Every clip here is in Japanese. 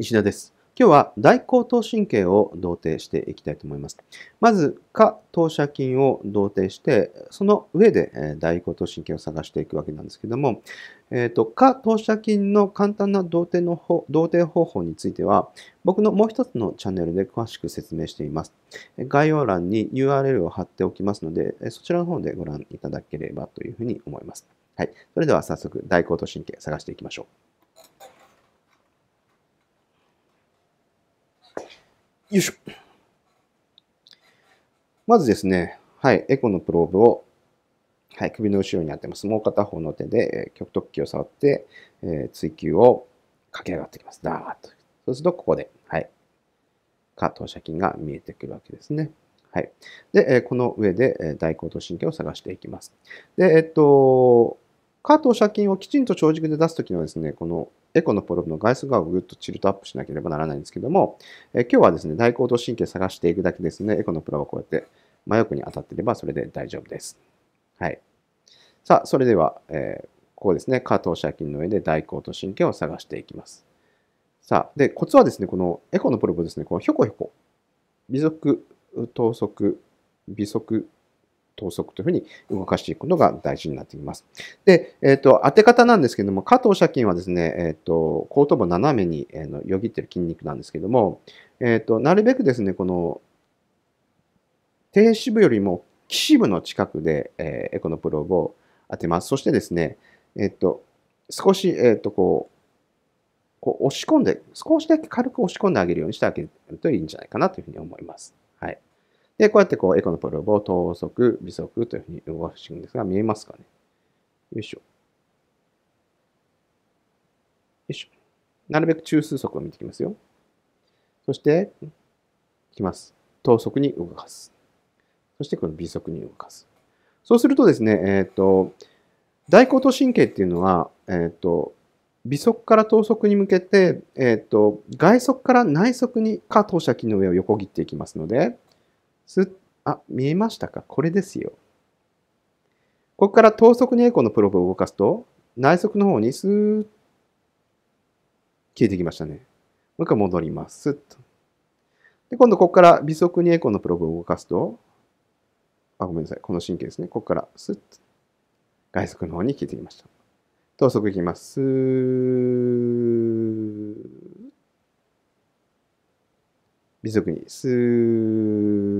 石田です。今日は大後等神経を同定していきたいと思います。まず、下等射筋を同定して、その上で大後等神経を探していくわけなんですけども、えっ、ー、と、下等射筋の簡単な同定の方同定方法については、僕のもう一つのチャンネルで詳しく説明しています。概要欄に URL を貼っておきますので、そちらの方でご覧いただければというふうに思います。はい。それでは早速、大行等神経探していきましょう。よいしょ。まずですね、はい、エコのプローブを、はい、首の後ろに当てます。もう片方の手で、えー、極突起を触って、えー、追求を駆け上がってきます。ダーッと。そうすると、ここで、はい、下投射筋が見えてくるわけですね。はい。で、えー、この上で、えー、大後頭神経を探していきます。で、えっと、カート借金をきちんと長軸で出すときのですね、このエコのプロブの外側をぐっとチルトアップしなければならないんですけども、え今日はですね、大行動神経探していくだけですね、エコのプロはこうやって真横に当たっていればそれで大丈夫です。はい。さあ、それでは、えー、ここですね、ト頭借金の上で大行動神経を探していきます。さあ、で、コツはですね、このエコのプロブですね、こうひょこひょこ、微速、等速、微速、等速というふうに動かしていくのが大事になってきます。で、えっ、ー、と、当て方なんですけども、加藤借金はですね、えっ、ー、と、後頭部斜めに、えー、よぎってる筋肉なんですけども、えっ、ー、と、なるべくですね、この、低支部よりも基支部の近くで、えー、エコノプローブを当てます。そしてですね、えっ、と、少し、えっ、と、こう、こう押し込んで、少しだけ軽く押し込んであげるようにしてあげるといいんじゃないかなというふうに思います。はい。で、こうやってこうエコのプローブを等速、微速というふうに動かしていくんですが、見えますかねよいしょ。よいしょ。なるべく中枢速を見ていきますよ。そして、いきます。等速に動かす。そしてこの微速に動かす。そうするとですね、えっ、ー、と、大高頭神経っていうのは、えっ、ー、と、微速から等速に向けて、えっ、ー、と、外側から内側に下等射器の上を横切っていきますので、すあ、見えましたかこれですよ。ここから等速にエコーのプローブを動かすと、内側の方にスーッ消えてきましたね。もう一回戻ります。スッと。で、今度ここから微速にエコーのプローブを動かすと、あ、ごめんなさい。この神経ですね。ここからスッと。外側の方に消えてきました。等速いきます。微速にスーッ。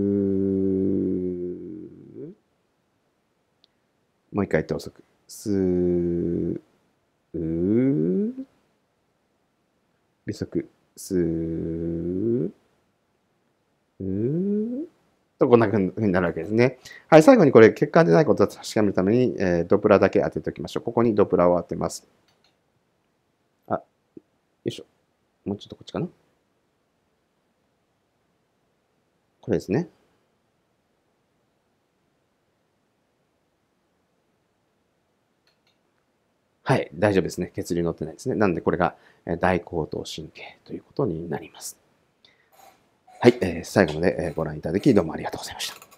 もう一回等速。すう微速。すうとこんなふうになるわけですね。はい、最後にこれ結果でないことを確かめるために、えー、ドプラだけ当てておきましょう。ここにドプラを当てます。あ、よいしょ。もうちょっとこっちかな。これですね。はい、大丈夫ですね。血流乗ってないですね。なんでこれが大高等神経ということになります。はい、えー、最後までご覧いただきどうもありがとうございました。